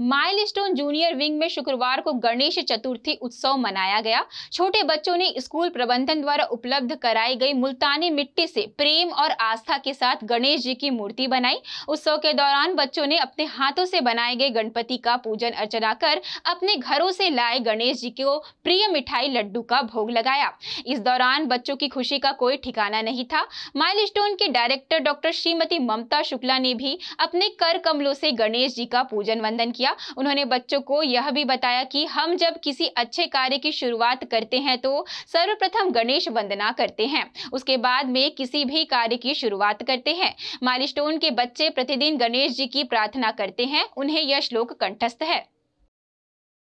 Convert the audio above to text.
milestone junior wing में शुक्रवार को गणेश चतुर्थी उत्सव मनाया गया छोटे बच्चों ने स्कूल प्रबंधन द्वारा उपलब्ध कराई गई मुल्तानी मिट्टी से प्रेम और आस्था के साथ गणेश जी की मूर्ति बनाई उत्सव के दौरान बच्चों ने अपने हाथों से बनाए गए गणपति का पूजन अर्चना कर अपने घरों से लाए गणेश जी को प्रिय मिठाई लड्डू का भोग लगाया इस दौरान बच्चों की खुशी का कोई ठिकाना नहीं था माइल के डायरेक्टर डॉक्टर श्रीमती ममता शुक्ला ने भी अपने कर कमलों से गणेश जी का पूजन वंदन किया किया उन्होंने बच्चों को यह भी बताया कि हम जब किसी अच्छे कार्य की शुरुआत करते हैं तो सर्वप्रथम गणेश वंदना करते हैं उसके बाद में किसी भी कार्य की शुरुआत करते हैं माइलस्टोन के बच्चे प्रतिदिन गणेश जी की प्रार्थना करते हैं उन्हें यह श्लोक कंठस्थ है